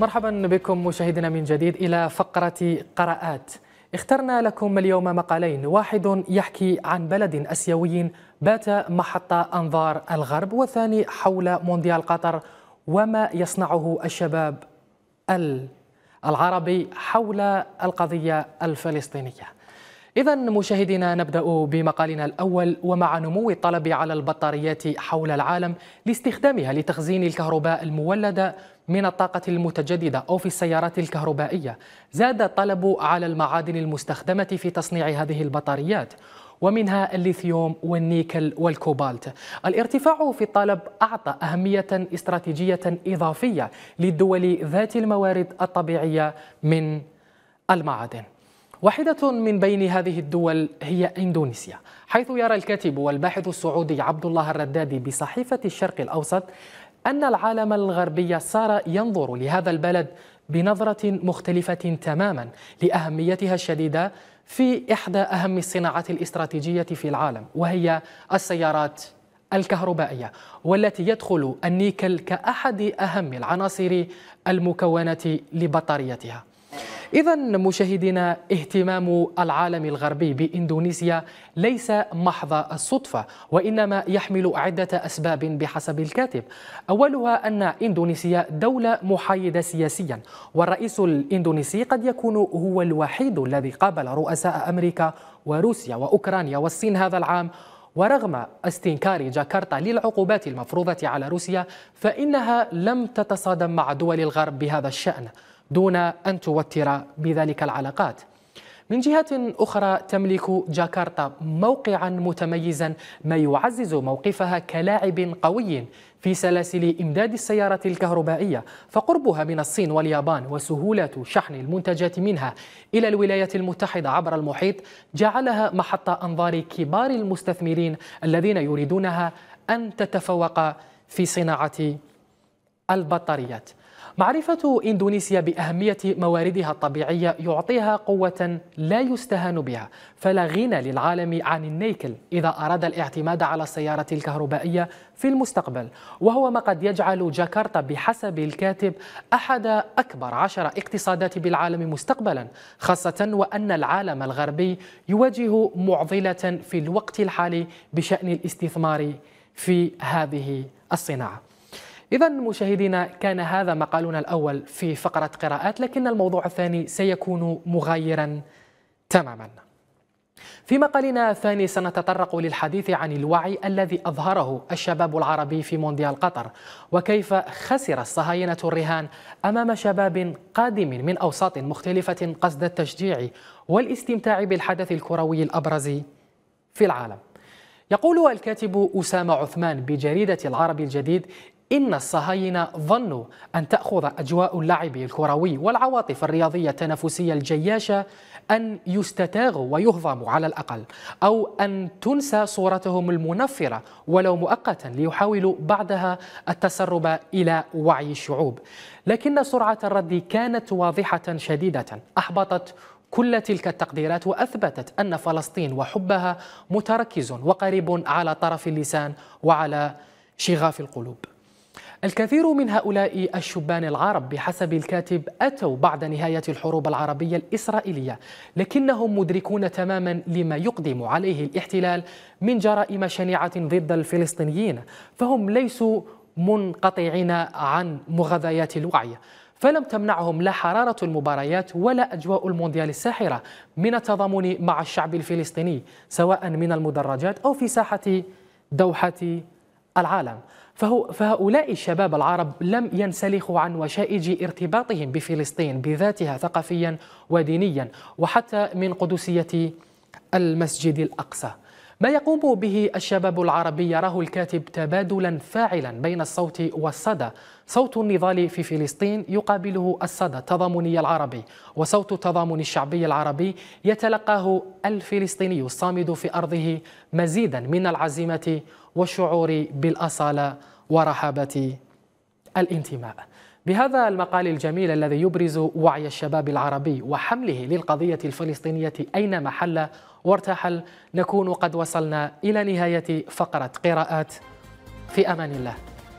مرحبا بكم مشاهدينا من جديد إلى فقرة قراءات اخترنا لكم اليوم مقالين واحد يحكي عن بلد أسيوي بات محط أنظار الغرب والثاني حول مونديال قطر وما يصنعه الشباب العربي حول القضية الفلسطينية إذا مشاهدينا نبدأ بمقالنا الأول ومع نمو الطلب على البطاريات حول العالم لاستخدامها لتخزين الكهرباء المولدة من الطاقة المتجددة أو في السيارات الكهربائية زاد الطلب على المعادن المستخدمة في تصنيع هذه البطاريات ومنها الليثيوم والنيكل والكوبالت الارتفاع في الطلب أعطى أهمية استراتيجية إضافية للدول ذات الموارد الطبيعية من المعادن واحدة من بين هذه الدول هي إندونيسيا حيث يرى الكاتب والباحث السعودي عبد الله الردادي بصحيفة الشرق الأوسط أن العالم الغربي صار ينظر لهذا البلد بنظرة مختلفة تماما لأهميتها الشديدة في إحدى أهم الصناعات الاستراتيجية في العالم وهي السيارات الكهربائية والتي يدخل النيكل كأحد أهم العناصر المكونة لبطاريتها إذا مشاهدينا اهتمام العالم الغربي بإندونيسيا ليس محض الصدفة وإنما يحمل عدة أسباب بحسب الكاتب أولها أن إندونيسيا دولة محايدة سياسيا والرئيس الإندونيسي قد يكون هو الوحيد الذي قابل رؤساء أمريكا وروسيا وأوكرانيا والصين هذا العام ورغم استنكار جاكرتا للعقوبات المفروضة على روسيا فإنها لم تتصادم مع دول الغرب بهذا الشأن دون أن توتر بذلك العلاقات من جهة أخرى تملك جاكرتا موقعا متميزا ما يعزز موقفها كلاعب قوي في سلاسل إمداد السيارة الكهربائية فقربها من الصين واليابان وسهولة شحن المنتجات منها إلى الولايات المتحدة عبر المحيط جعلها محط أنظار كبار المستثمرين الذين يريدونها أن تتفوق في صناعة البطاريات معرفة إندونيسيا بأهمية مواردها الطبيعية يعطيها قوة لا يستهان بها فلا غنى للعالم عن النيكل إذا أراد الاعتماد على السيارة الكهربائية في المستقبل وهو ما قد يجعل جاكرتا بحسب الكاتب أحد أكبر عشر اقتصادات بالعالم مستقبلا خاصة وأن العالم الغربي يواجه معضلة في الوقت الحالي بشأن الاستثمار في هذه الصناعة إذا مشاهدينا كان هذا مقالنا الأول في فقرة قراءات لكن الموضوع الثاني سيكون مغايرا تماما في مقالنا الثاني سنتطرق للحديث عن الوعي الذي أظهره الشباب العربي في مونديال قطر وكيف خسر الصهاينة الرهان أمام شباب قادم من أوساط مختلفة قصد التشجيع والاستمتاع بالحدث الكروي الأبرز في العالم يقول الكاتب أسامة عثمان بجريدة العرب الجديد إن الصهاينة ظنوا أن تأخذ أجواء اللعب الكروي والعواطف الرياضية التنافسية الجياشة أن يستتاغوا ويهضموا على الأقل أو أن تنسى صورتهم المنفرة ولو مؤقتا ليحاولوا بعدها التسرب إلى وعي الشعوب لكن سرعة الرد كانت واضحة شديدة أحبطت كل تلك التقديرات واثبتت ان فلسطين وحبها متركز وقريب على طرف اللسان وعلى شغاف القلوب الكثير من هؤلاء الشبان العرب بحسب الكاتب أتوا بعد نهاية الحروب العربية الإسرائيلية لكنهم مدركون تماما لما يقدم عليه الاحتلال من جرائم شنيعة ضد الفلسطينيين فهم ليسوا منقطعين عن مغذيات الوعي فلم تمنعهم لا حرارة المباريات ولا أجواء المونديال الساحرة من التضامن مع الشعب الفلسطيني سواء من المدرجات أو في ساحة دوحة العالم فهو فهؤلاء الشباب العرب لم ينسلخوا عن وشائج ارتباطهم بفلسطين بذاتها ثقافيا ودينيا وحتى من قدسية المسجد الأقصى ما يقوم به الشباب العربي يراه الكاتب تبادلا فاعلا بين الصوت والصدى صوت النضال في فلسطين يقابله الصدى التضامني العربي وصوت التضامن الشعبي العربي يتلقاه الفلسطيني الصامد في أرضه مزيدا من العزيمة والشعور بالأصالة ورحابة الانتماء بهذا المقال الجميل الذي يبرز وعي الشباب العربي وحمله للقضية الفلسطينية أين محل وارتحل نكون قد وصلنا إلى نهاية فقرة قراءات في أمان الله